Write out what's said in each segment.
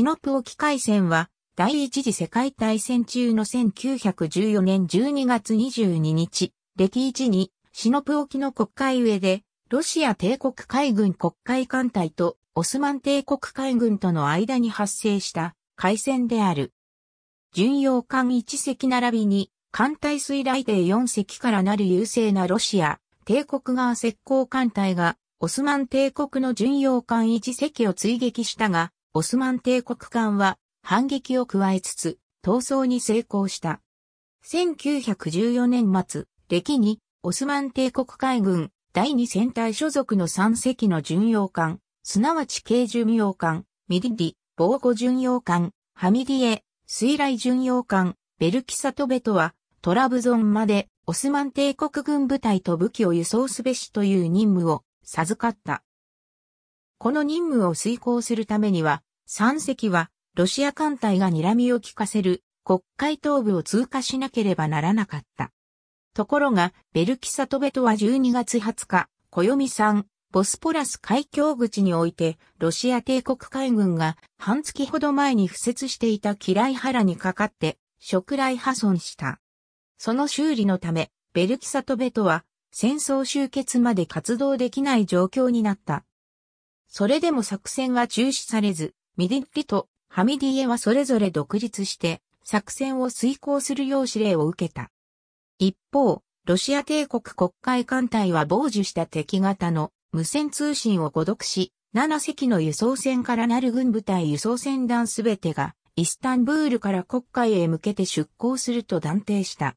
シノプ沖海戦は、第一次世界大戦中の1914年12月22日、歴一に、シノプ沖の国会上で、ロシア帝国海軍国会艦隊とオスマン帝国海軍との間に発生した海戦である。巡洋艦1隻並びに艦隊水雷艇4隻からなる優勢なロシア帝国側石膏艦隊がオスマン帝国の巡洋艦1隻を追撃したが、オスマン帝国艦は反撃を加えつつ、逃走に成功した。1914年末、歴に、オスマン帝国海軍第二戦隊所属の三隻の巡洋艦、すなわち軽巡洋艦、ミリディ、防護巡洋艦、ハミディエ、水雷巡洋艦、ベルキサトベトは、トラブゾンまで、オスマン帝国軍部隊と武器を輸送すべしという任務を授かった。この任務を遂行するためには、三隻は、ロシア艦隊が睨みを利かせる国会東部を通過しなければならなかった。ところが、ベルキサトベトは12月20日、小読み山、ボスポラス海峡口において、ロシア帝国海軍が半月ほど前に付設していたキライハラにかかって、食雷破損した。その修理のため、ベルキサトベトは戦争終結まで活動できない状況になった。それでも作戦は中止されず、ミディッリとハミディエはそれぞれ独立して作戦を遂行するよう指令を受けた。一方、ロシア帝国国会艦隊は傍受した敵型の無線通信を誤読し、7隻の輸送船からなる軍部隊輸送船団すべてがイスタンブールから国会へ向けて出港すると断定した。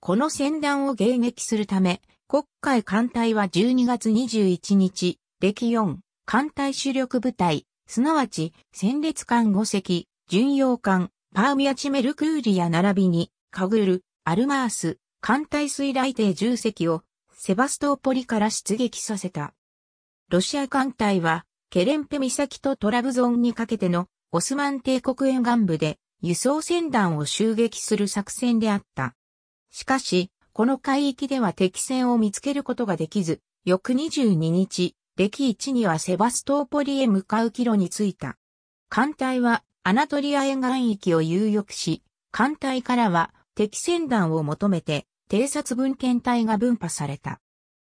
この船団を迎撃するため、国会艦隊は12月21日、歴4、艦隊主力部隊、すなわち、戦列艦5隻、巡洋艦、パーミアチメルクーリア並びに、カグル、アルマース、艦隊水雷艇10隻を、セバストーポリから出撃させた。ロシア艦隊は、ケレンペ岬とトラブゾンにかけての、オスマン帝国沿岸部で、輸送船団を襲撃する作戦であった。しかし、この海域では敵船を見つけることができず、翌22日、歴1にはセバストーポリへ向かう帰路に着いた。艦隊はアナトリア沿岸域を有力し、艦隊からは敵船団を求めて偵察分献隊が分派された。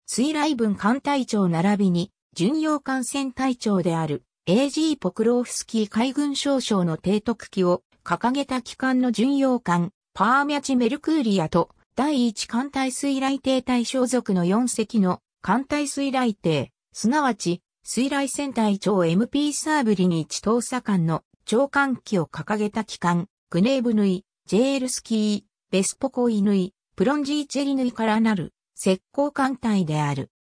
水雷分艦隊長並びに巡洋艦船隊長である A.G. ポクローフスキー海軍少将の提督機を掲げた機関の巡洋艦パーミャチ・メルクーリアと第一艦隊水雷艇隊所属の4隻の艦隊水雷艇すなわち、水雷戦隊長 MP サーブリニーチ投査官の長官機を掲げた機関、グネーブヌイ、ジェールスキー、ベスポコイヌイ、プロンジーチェリヌイからなる、石膏艦隊である。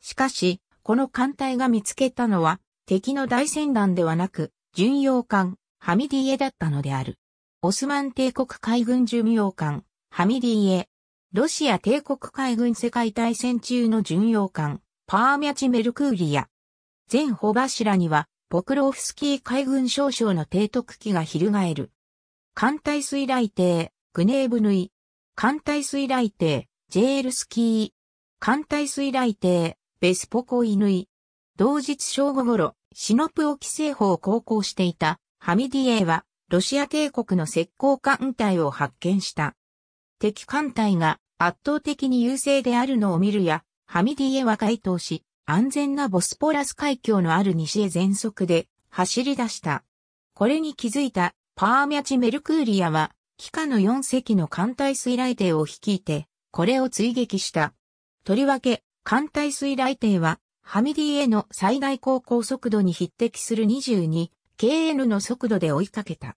しかし、この艦隊が見つけたのは、敵の大船団ではなく、巡洋艦、ハミディエだったのである。オスマン帝国海軍巡洋艦、ハミディエ。ロシア帝国海軍世界大戦中の巡洋艦、パーミャチメルクーリア。前穂柱には、ポクロフスキー海軍少将の提督機が翻る。艦隊水雷艇、グネーブヌイ。艦隊水雷艇、ジェールスキー。艦隊水雷艇、ベスポコイヌイ。同日正午頃、シノプオキ製法を航行していたハミディエは、ロシア帝国の石膏艦隊を発見した。敵艦隊が圧倒的に優勢であるのを見るや、ハミディエは回答し、安全なボスポラス海峡のある西へ全速で走り出した。これに気づいたパーミャチ・メルクーリアは、機下の4隻の艦隊水雷艇を率いて、これを追撃した。とりわけ、艦隊水雷艇は、ハミディエの最大航行速度に匹敵する 22kn の速度で追いかけた。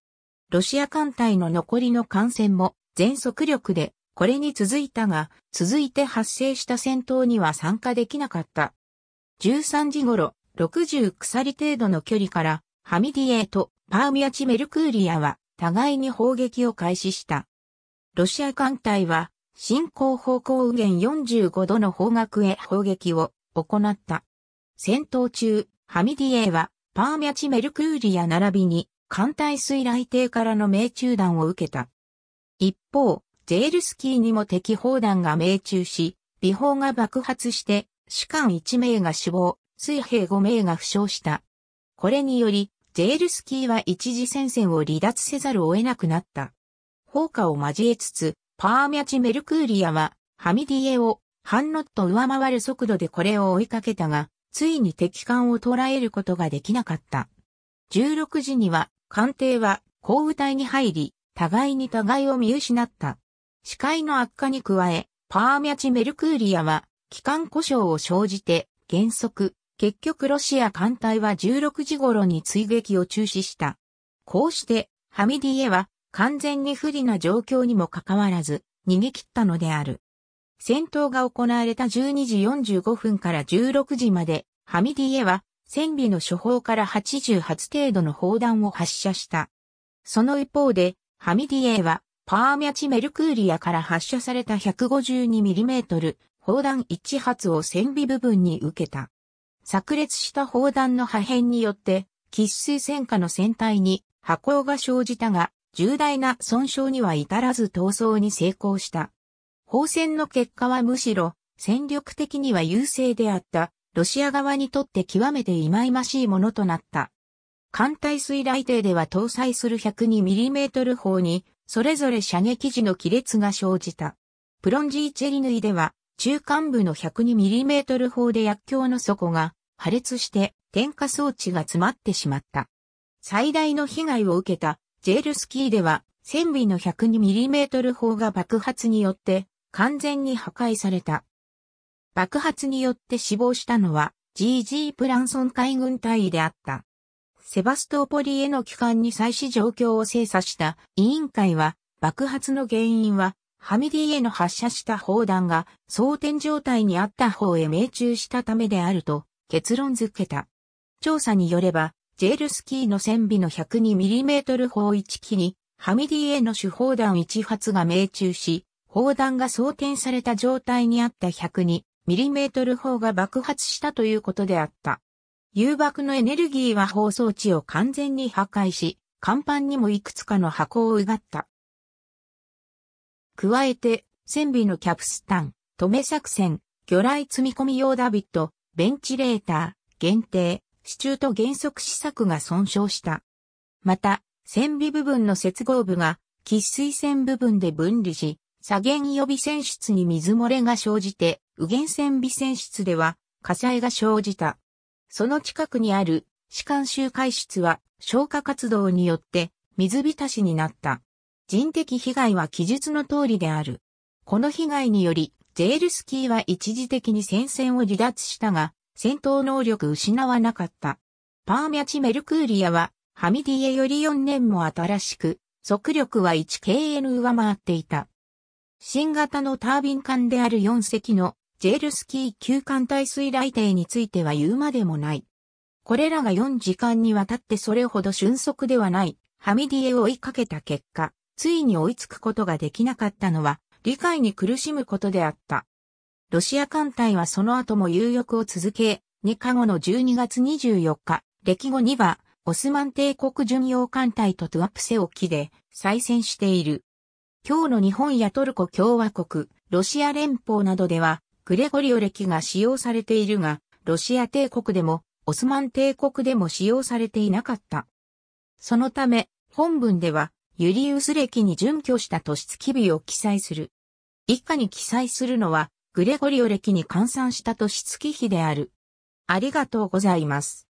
ロシア艦隊の残りの艦船も全速力でこれに続いたが、続いて発生した戦闘には参加できなかった。13時頃、60鎖程度の距離から、ハミディエとパーミアチ・メルクーリアは、互いに砲撃を開始した。ロシア艦隊は、進行方向右舷45度の方角へ砲撃を行った。戦闘中、ハミディエは、パーミャチ・メルクーリア並びに、艦隊水雷艇からの命中弾を受けた。一方、ジェールスキーにも敵砲弾が命中し、微砲が爆発して、士官1名が死亡、水兵5名が負傷した。これにより、ジェールスキーは一時戦線を離脱せざるを得なくなった。砲火を交えつつ、パーミャチ・メルクーリアは、ハミディエを、ハンノット上回る速度でこれを追いかけたが、ついに敵艦を捉えることができなかった。16時には、艦艇は、降雨隊に入り、互いに互いを見失った。視界の悪化に加え、パーミャチメルクーリアは、機関故障を生じて、原則、結局ロシア艦隊は16時頃に追撃を中止した。こうして、ハミディエは、完全に不利な状況にもかかわらず、逃げ切ったのである。戦闘が行われた12時45分から16時まで、ハミディエは、戦備の処方から8 8程度の砲弾を発射した。その一方で、ハミディエは、パーミャチメルクーリアから発射された 152mm 砲弾1発を船尾部分に受けた。炸裂した砲弾の破片によって、喫水戦火の船体に破壊が生じたが、重大な損傷には至らず逃走に成功した。砲戦の結果はむしろ、戦力的には優勢であった、ロシア側にとって極めて忌々しいものとなった。艦隊水雷艇では搭載する 102mm 砲にそれぞれ射撃時の亀裂が生じた。プロンジーチェリヌイでは、中間部の 102mm 砲で薬莢の底が破裂して点火装置が詰まってしまった。最大の被害を受けたジェールスキーでは、船尾の 102mm 砲が爆発によって完全に破壊された。爆発によって死亡したのは GG プランソン海軍隊であった。セバストポリへの帰還に際し状況を精査した委員会は、爆発の原因は、ハミディへの発射した砲弾が装填状態にあった方へ命中したためであると結論付けた。調査によれば、ジェールスキーの船尾の 102mm 砲1機に、ハミディへの手砲弾1発が命中し、砲弾が装填された状態にあった 102mm 砲が爆発したということであった。誘爆のエネルギーは放送地を完全に破壊し、甲板にもいくつかの箱をうがった。加えて、船尾のキャプスタン、止め作戦、魚雷積み込み用ダビット、ベンチレーター、限定、支柱と減速施策が損傷した。また、船尾部分の接合部が、喫水線部分で分離し、左舷予備船室に水漏れが生じて、右舷船尾船室では火災が生じた。その近くにある士官集会室は消火活動によって水浸しになった。人的被害は記述の通りである。この被害により、ゼールスキーは一時的に戦線を離脱したが、戦闘能力失わなかった。パーミャチ・メルクーリアは、ハミディエより4年も新しく、速力は 1KN 上回っていた。新型のタービン艦である4隻のジェルスキー級艦隊水雷艇については言うまでもない。これらが4時間にわたってそれほど瞬足ではない、ハミディエを追いかけた結果、ついに追いつくことができなかったのは、理解に苦しむことであった。ロシア艦隊はその後も有力を続け、2日後の12月24日、歴後には、オスマン帝国巡洋艦隊とトゥアプセ沖で再戦している。今日の日本やトルコ共和国、ロシア連邦などでは、グレゴリオ暦が使用されているが、ロシア帝国でも、オスマン帝国でも使用されていなかった。そのため、本文では、ユリウス暦に準拠した年月日を記載する。以下に記載するのは、グレゴリオ暦に換算した年月日である。ありがとうございます。